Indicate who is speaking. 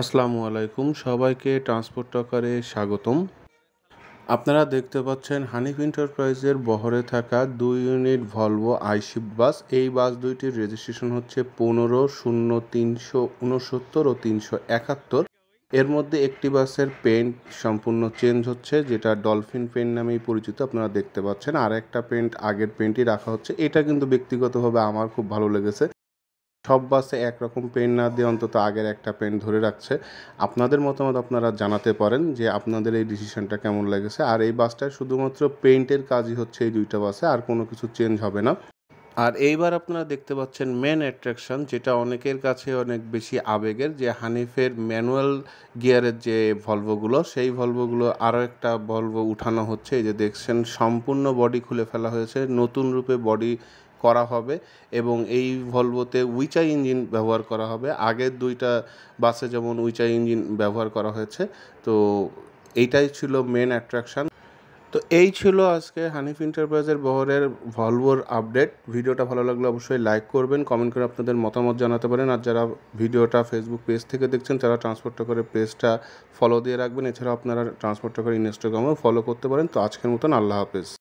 Speaker 1: আসসালামু আলাইকুম সবাইকে ট্রান্সপোর্ট টকারে স্বাগতম আপনারা দেখতে পাচ্ছেন হানিফ এন্টারপ্রাইজের বহরে থাকা দুই ইউনিট ভলভো আইশিপ বাস এই বাস দুইটির রেজিস্ট্রেশন হচ্ছে পনেরো শূন্য তিনশো উনসত্তর ও তিনশো একাত্তর এর মধ্যে একটি বাসের পেন্ট সম্পূর্ণ চেঞ্জ হচ্ছে যেটা ডলফিন পেন্ট নামেই পরিচিত আপনারা দেখতে পাচ্ছেন আর একটা পেন্ট আগের পেন্টই রাখা হচ্ছে এটা কিন্তু ব্যক্তিগতভাবে আমার খুব ভালো লেগেছে সব বাসে একরকম পেন না দিয়ে অন্তত আগের একটা পেন ধরে রাখছে আপনাদের মতামত আপনারা জানাতে পারেন যে আপনাদের এই ডিসিশনটা কেমন লেগেছে আর এই বাসটায় শুধুমাত্র পেন্টের কাজই হচ্ছে এই দুইটা বাসে আর কোনো কিছু চেঞ্জ হবে না আর এইবার আপনারা দেখতে পাচ্ছেন মেন অ্যাট্রাকশন যেটা অনেকের কাছে অনেক বেশি আবেগের যে হানিফের ম্যানুয়াল গিয়ারের যে ভলভোগুলো সেই ভলভোগুলো আরও একটা ভলভো উঠানো হচ্ছে এই যে দেখছেন সম্পূর্ণ বডি খুলে ফেলা হয়েছে নতুন রূপে বডি করা হবে এবং এই ভলভোতে উইচা ইঞ্জিন ব্যবহার করা হবে আগের দুইটা বাসে যেমন উইচা ইঞ্জিন ব্যবহার করা হয়েছে তো এইটাই ছিল মেন অ্যাট্রাকশান তো এই ছিল আজকে হানিফ ইন্টারপ্রাইজের বহরের ভলভোর আপডেট ভিডিওটা ভালো লাগলে অবশ্যই লাইক করবেন কমেন্ট করে আপনাদের মতামত জানাতে পারেন আর যারা ভিডিওটা ফেসবুক পেজ থেকে দেখছেন তারা ট্রান্সপোর্ট করে পেজটা ফলো দিয়ে রাখবেন এছাড়াও আপনারা ট্রান্সপোর্ট করে ইনস্টাগ্রামেও ফলো করতে পারেন তো আজকের মতন আল্লাহ হাফেজ